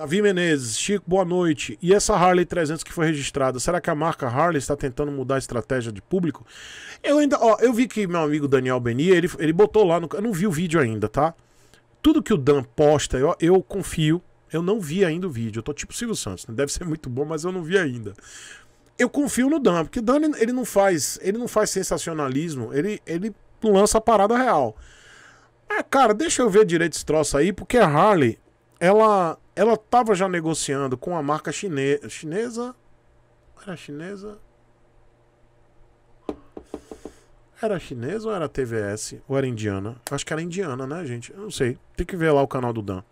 Davi Menezes, Chico, boa noite. E essa Harley 300 que foi registrada, será que a marca Harley está tentando mudar a estratégia de público? Eu ainda, ó, eu vi que meu amigo Daniel Beni, ele, ele botou lá, no, eu não vi o vídeo ainda, tá? Tudo que o Dan posta, eu, eu confio, eu não vi ainda o vídeo. Eu tô tipo Silvio Santos, né? deve ser muito bom, mas eu não vi ainda. Eu confio no Dan, porque o Dan ele não faz, ele não faz sensacionalismo, ele, ele lança a parada real. Ah, cara, deixa eu ver direito esse troço aí, porque a Harley, ela ela estava já negociando com a marca chine chinesa. Era chinesa? Era chinesa ou era TVS? Ou era indiana? Acho que era indiana, né, gente? Eu não sei. Tem que ver lá o canal do Dan.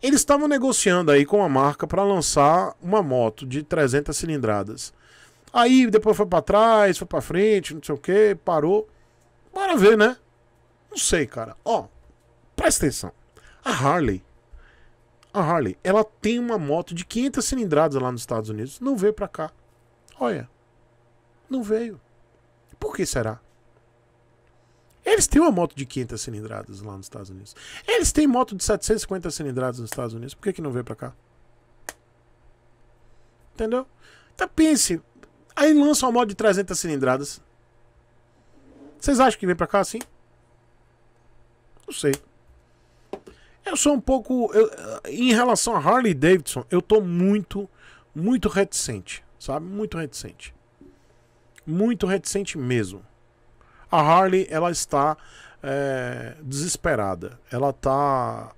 Eles estavam negociando aí com a marca para lançar uma moto de 300 cilindradas. Aí depois foi para trás, foi para frente, não sei o que, parou. Bora ver, né? Não sei, cara. Ó, presta atenção. A Harley a Harley, ela tem uma moto de 500 cilindradas lá nos Estados Unidos, não veio para cá. Olha, não veio. Por que será? Eles têm uma moto de 500 cilindradas lá nos Estados Unidos. Eles têm moto de 750 cilindradas nos Estados Unidos. Por que, que não veio para cá? Entendeu? Então pense. Aí lança uma moto de 300 cilindradas. Vocês acham que vem para cá assim? Não sei. Eu sou um pouco. Eu, em relação a Harley Davidson, eu tô muito, muito reticente. Sabe? Muito reticente. Muito reticente mesmo. A Harley, ela está é, desesperada. Ela está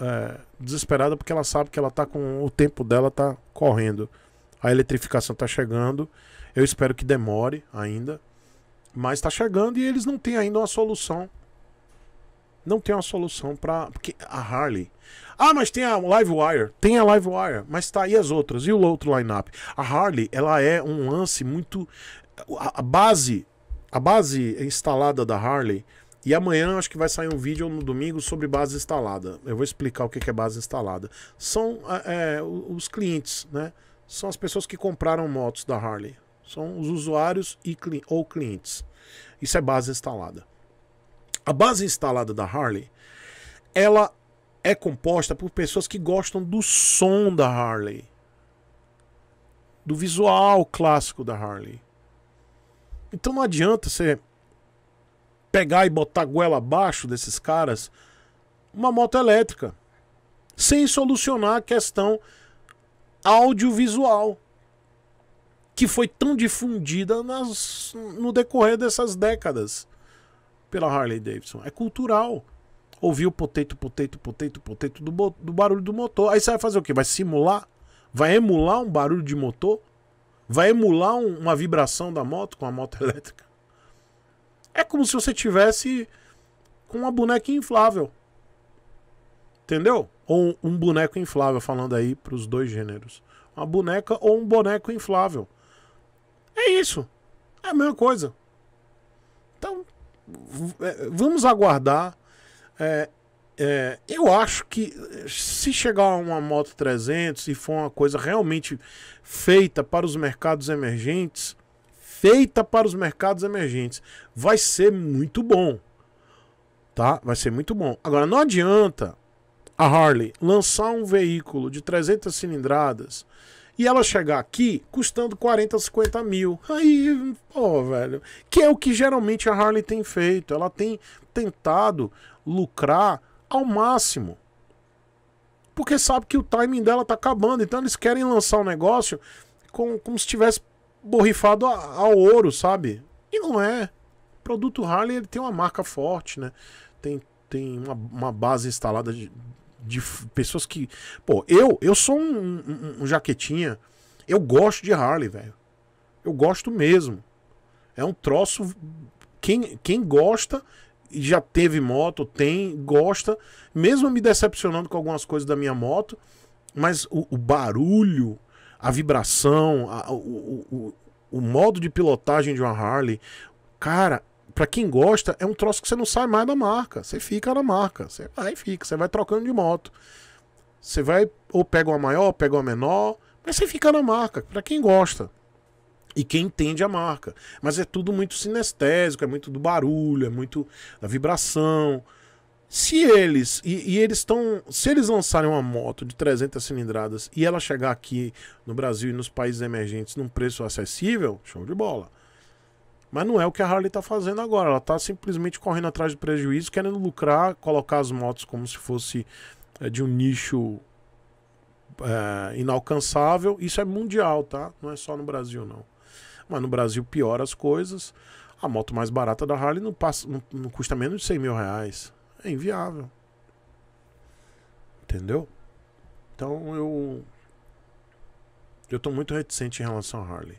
é, desesperada porque ela sabe que ela tá com. O tempo dela tá correndo. A eletrificação tá chegando. Eu espero que demore ainda. Mas tá chegando e eles não têm ainda uma solução não tem uma solução para. Porque a Harley. Ah, mas tem a Livewire. Tem a Livewire, mas tá aí as outras. E o outro lineup? A Harley, ela é um lance muito. A, base. A base instalada da Harley. E amanhã acho que vai sair um vídeo no domingo sobre base instalada. Eu vou explicar o que é base instalada. São é, os clientes, né? São as pessoas que compraram motos da Harley. São os usuários e, ou clientes. Isso é base instalada. A base instalada da Harley, ela é composta por pessoas que gostam do som da Harley, do visual clássico da Harley. Então não adianta você pegar e botar goela abaixo desses caras uma moto elétrica, sem solucionar a questão audiovisual que foi tão difundida nas, no decorrer dessas décadas pela Harley Davidson. É cultural. Ouvir o poteito, poteito, poteito, poteito do, do barulho do motor. Aí você vai fazer o quê? Vai simular? Vai emular um barulho de motor? Vai emular um, uma vibração da moto com a moto elétrica? É como se você tivesse com uma boneca inflável. Entendeu? Ou um, um boneco inflável, falando aí para os dois gêneros. Uma boneca ou um boneco inflável. É isso. É a mesma coisa. É, vamos aguardar. É, é, eu acho que eh, se chegar uma moto 300 e for uma coisa realmente feita para os mercados emergentes, feita para os mercados emergentes, vai ser muito bom, tá? Vai ser muito bom. Agora não adianta a Harley lançar um veículo de 300 cilindradas e ela chegar aqui custando 40, 50 mil. Aí, pô, velho. Que é o que geralmente a Harley tem feito. Ela tem tentado lucrar ao máximo. Porque sabe que o timing dela tá acabando. Então eles querem lançar o um negócio com, como se tivesse borrifado ao ouro, sabe? E não é. O produto Harley ele tem uma marca forte, né? Tem, tem uma, uma base instalada de, de pessoas que. Pô, eu, eu sou um, um, um jaquetinha. Eu gosto de Harley, velho. Eu gosto mesmo. É um troço. Quem, quem gosta e já teve moto, tem, gosta, mesmo me decepcionando com algumas coisas da minha moto, mas o, o barulho, a vibração, a, o, o, o, modo de pilotagem de uma Harley, cara, para quem gosta, é um troço que você não sai mais da marca. Você fica na marca. Você vai e fica. Você vai trocando de moto. Você vai ou pega uma maior, pega uma menor. Mas você fica na marca. Para quem gosta. E quem entende a marca. Mas é tudo muito sinestésico. É muito do barulho. É muito da vibração. Se eles. E, e eles estão. Se eles lançarem uma moto de 300 cilindradas e ela chegar aqui no Brasil e nos países emergentes num preço acessível, show de bola. Mas não é o que a Harley tá fazendo agora. Ela tá simplesmente correndo atrás do prejuízo, querendo lucrar, colocar as motos como se fosse é, de um nicho é, inalcançável. Isso é mundial, tá? Não é só no Brasil, não. Mas no Brasil piora as coisas. A moto mais barata da Harley não, passa, não, não custa menos de 100 mil reais. É inviável. Entendeu? Então eu. Eu tô muito reticente em relação a Harley.